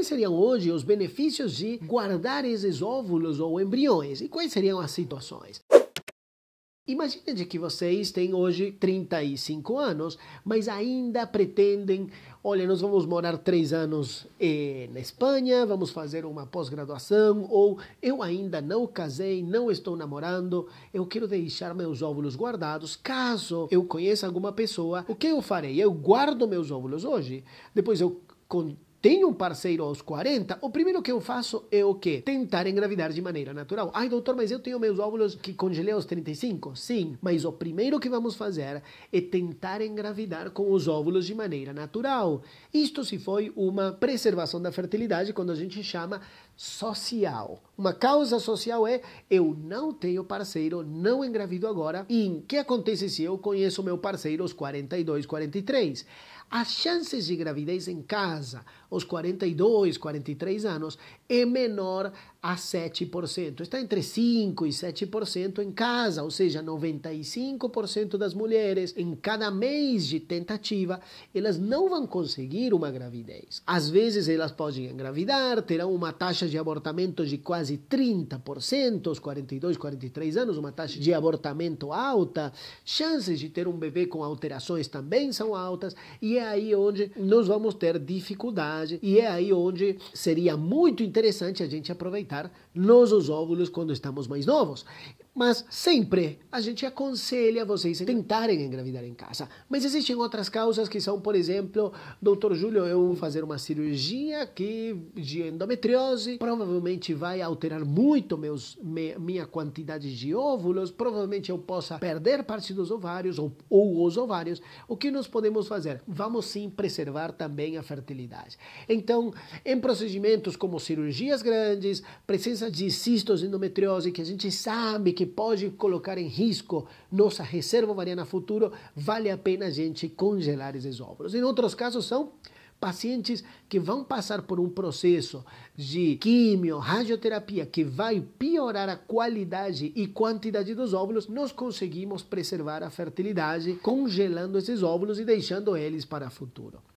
Quais seriam hoje os benefícios de guardar esses óvulos ou embriões? E quais seriam as situações? Imagine de que vocês têm hoje 35 anos, mas ainda pretendem, olha, nós vamos morar três anos eh, na Espanha, vamos fazer uma pós-graduação, ou eu ainda não casei, não estou namorando, eu quero deixar meus óvulos guardados. Caso eu conheça alguma pessoa, o que eu farei? Eu guardo meus óvulos hoje, depois eu tenho um parceiro aos 40, o primeiro que eu faço é o quê? Tentar engravidar de maneira natural. Ai, doutor, mas eu tenho meus óvulos que congelei aos 35? Sim, mas o primeiro que vamos fazer é tentar engravidar com os óvulos de maneira natural. Isto se foi uma preservação da fertilidade, quando a gente chama social. Uma causa social é eu não tenho parceiro, não engravido agora. E o que acontece se eu conheço meu parceiro aos 42, 43? As chances de gravidez em casa aos 42, 43 anos é menor a 7%. Está entre 5% e 7% em casa, ou seja, 95% das mulheres em cada mês de tentativa, elas não vão conseguir uma gravidez. Às vezes elas podem engravidar, terão uma taxa de abortamento de quase 30%, aos 42, 43 anos, uma taxa de abortamento alta, chances de ter um bebê com alterações também são altas, e é aí onde nós vamos ter dificuldade, e é aí onde seria muito interessante a gente aproveitar nos los óvulos cuando estamos más novos. Mas sempre a gente aconselha vocês a tentarem engravidar em casa. Mas existem outras causas que são, por exemplo, doutor Júlio, eu vou fazer uma cirurgia que de endometriose provavelmente vai alterar muito meus, me, minha quantidade de óvulos, provavelmente eu possa perder parte dos ovários ou, ou os ovários. O que nós podemos fazer? Vamos sim preservar também a fertilidade. Então, em procedimentos como cirurgias grandes, presença de cistos endometriose, que a gente sabe que pode colocar em risco nossa reserva ovariana futuro, vale a pena a gente congelar esses óvulos. Em outros casos, são pacientes que vão passar por um processo de quimio, radioterapia, que vai piorar a qualidade e quantidade dos óvulos, nós conseguimos preservar a fertilidade congelando esses óvulos e deixando eles para o futuro.